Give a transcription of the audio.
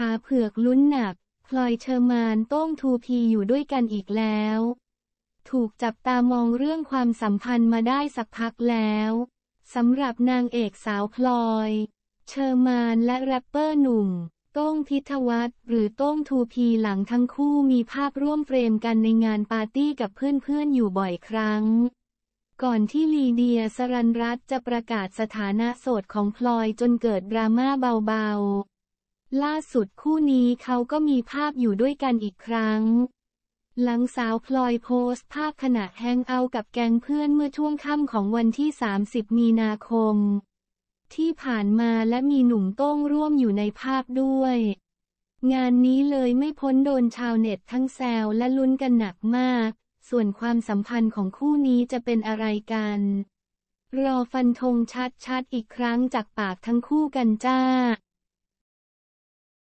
ขาเผือกลุ้นหนักพลอยเชอร์มานโต้งทูพีอยู่ด้วยกันอีกแล้ว ถูกจับตามองเรื่องความสัมพันธ์มาได้สักพักแล้วสำหรับนางเอกสาวพลอยเชอร์มานและแรปเปอร์หนุ่มโต้งพิทวัตหรือโต้งทูพีหลังทั้งคู่มีภาพร่วมเฟรมกันในงานปาร์ตี้กับเพื่อนๆอยู่บ่อยครั้ง ก่อนที่ลีเดียสรันรัตจะประกาศสถานะโสดของพลอยจนเกิดดราม่าเบาๆล่าสุดคู่นี้เขาก็มีภาพอยู่ด้วยกันอีกครั้ง หลังสาวพลอยโพสต์ภาพขณะแฮงเอากับแก๊งเพื่อนเมื่อช่วงค่ำของวันที่ 30 มีนาคมที่ผ่านมาและมีหนุ่มโต้งร่วมอยู่ในภาพด้วย งานนี้เลยไม่พ้นโดนชาวเน็ตทั้งแซวและลุ้นกันหนักมาก ส่วนความสัมพันธ์ของคู่นี้จะเป็นอะไรกัน รอฟันธงชัด ๆ อีกครั้งจากปากทั้งคู่กันจ้า